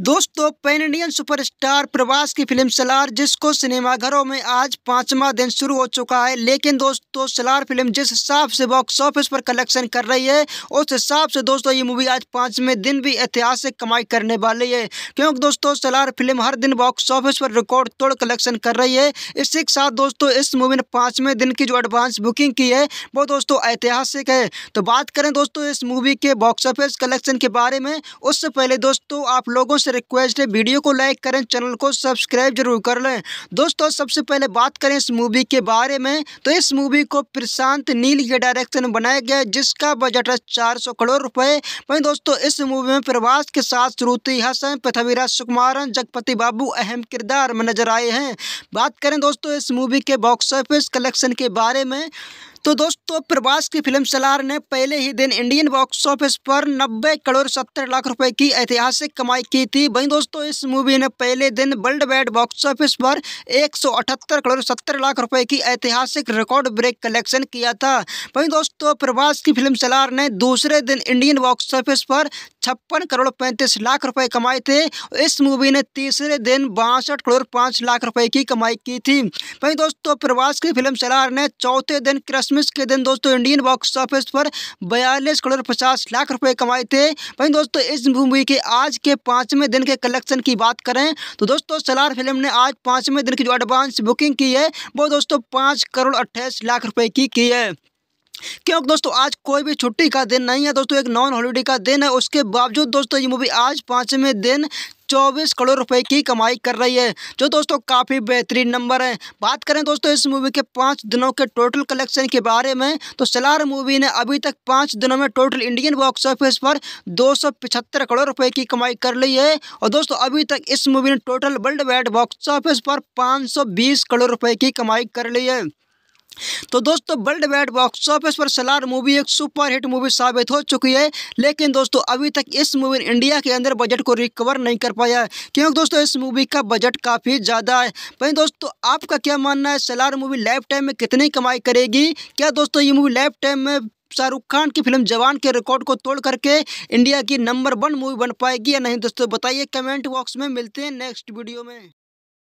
दोस्तों pan Indian superstar प्रवास की फिल्म सलार जिसको सिनेमाघरों में आज पांचवा दिन शुरू हो चुका है लेकिन दोस्तों सलार फिल्म जिस हिसाब से बॉक्स ऑफिस पर कलेक्शन कर रही है उस हिसाब से दोस्तों ये मूवी आज पांचवें दिन भी ऐतिहासिक कमाई करने वाली है क्योंकि दोस्तों सलार फिल्म हर दिन बॉक्स ऑफिस पर रिकॉर्ड तोड़ कलेक्शन कर रही है इसी के साथ दोस्तों इस मूवी ने पाँचवें दिन की जो एडवांस बुकिंग की है वो दोस्तों ऐतिहासिक है तो बात करें दोस्तों इस मूवी के बॉक्स ऑफिस कलेक्शन के बारे में उससे पहले दोस्तों आप लोगों से रिक्वेस्ट है वीडियो को लाइक करें चैनल को सब्सक्राइब जरूर कर लें दोस्तों सबसे पहले बात करें इस मूवी के बारे में तो इस मूवी को प्रशांत नील के डायरेक्शन बनाया गया जिसका बजट है चार करोड़ रुपए वहीं दोस्तों इस मूवी में प्रभास के साथ श्रुति हसन पृथ्वीराज सुकुमारन जगपति बाबू अहम किरदार में नजर आए हैं बात करें दोस्तों इस मूवी के बॉक्स ऑफिस कलेक्शन के बारे में तो दोस्तों प्रभास की फिल्म सलार ने पहले ही दिन इंडियन बॉक्स ऑफिस पर 90 करोड़ 70 लाख रुपए की ऐतिहासिक कमाई की थी वहीं दोस्तों इस मूवी ने पहले दिन वर्ल्ड वाइड बॉक्स ऑफिस पर 178 करोड़ 70 लाख रुपए की ऐतिहासिक रिकॉर्ड ब्रेक कलेक्शन किया था वहीं दोस्तों प्रभास की फिल्म सलार ने दूसरे दिन इंडियन बॉक्स ऑफिस पर छप्पन करोड़ पैंतीस लाख रुपए कमाए थे इस मूवी ने तीसरे दिन बासठ करोड़ पाँच लाख रुपए की कमाई की थी वहीं दोस्तों प्रभास की फिल्म सलार ने चौथे दिन कृष्ण क्रिसमस के दिन दोस्तों इंडियन बॉक्स ऑफिस पर बयालीस करोड़ पचास लाख रुपए कमाए थे वहीं दोस्तों इस मूवी के आज के पाँचवें दिन के कलेक्शन की बात करें तो दोस्तों सलार फिल्म ने आज पाँचवें दिन की जो एडवांस बुकिंग की है वो दोस्तों पाँच करोड़ अट्ठाईस लाख रुपये की की है क्योंकि दोस्तों आज कोई भी छुट्टी का दिन नहीं है दोस्तों एक नॉन हॉलीडे का दिन है उसके बावजूद दोस्तों ये मूवी आज पाँचवें दिन चौबीस करोड़ रुपए की कमाई कर रही है जो दोस्तों काफ़ी बेहतरीन नंबर है बात करें दोस्तों इस मूवी के पाँच दिनों के टोटल कलेक्शन के बारे में तो सलार मूवी ने अभी तक पाँच दिनों में टोटल इंडियन बॉक्स ऑफिस पर दो करोड़ रुपए की कमाई कर ली है और दोस्तों अभी तक इस मूवी ने total worldwide box office पर पाँच करोड़ रुपये की कमाई कर ली है तो दोस्तों वर्ल्ड वाइड बॉक्स ऑफिस पर सलार मूवी एक सुपर हिट मूवी साबित हो चुकी है लेकिन दोस्तों अभी तक इस मूवी ने इंडिया के अंदर बजट को रिकवर नहीं कर पाया है क्योंकि दोस्तों इस मूवी का बजट काफ़ी ज़्यादा है भाई दोस्तों आपका क्या मानना है सलार मूवी लाइफ टाइम में कितनी कमाई करेगी क्या दोस्तों ये मूवी लाइफ टाइम में शाहरुख खान की फिल्म जवान के रिकॉर्ड को तोड़ करके इंडिया की नंबर वन मूवी बन पाएगी या नहीं दोस्तों बताइए कमेंट बॉक्स में मिलते हैं नेक्स्ट वीडियो में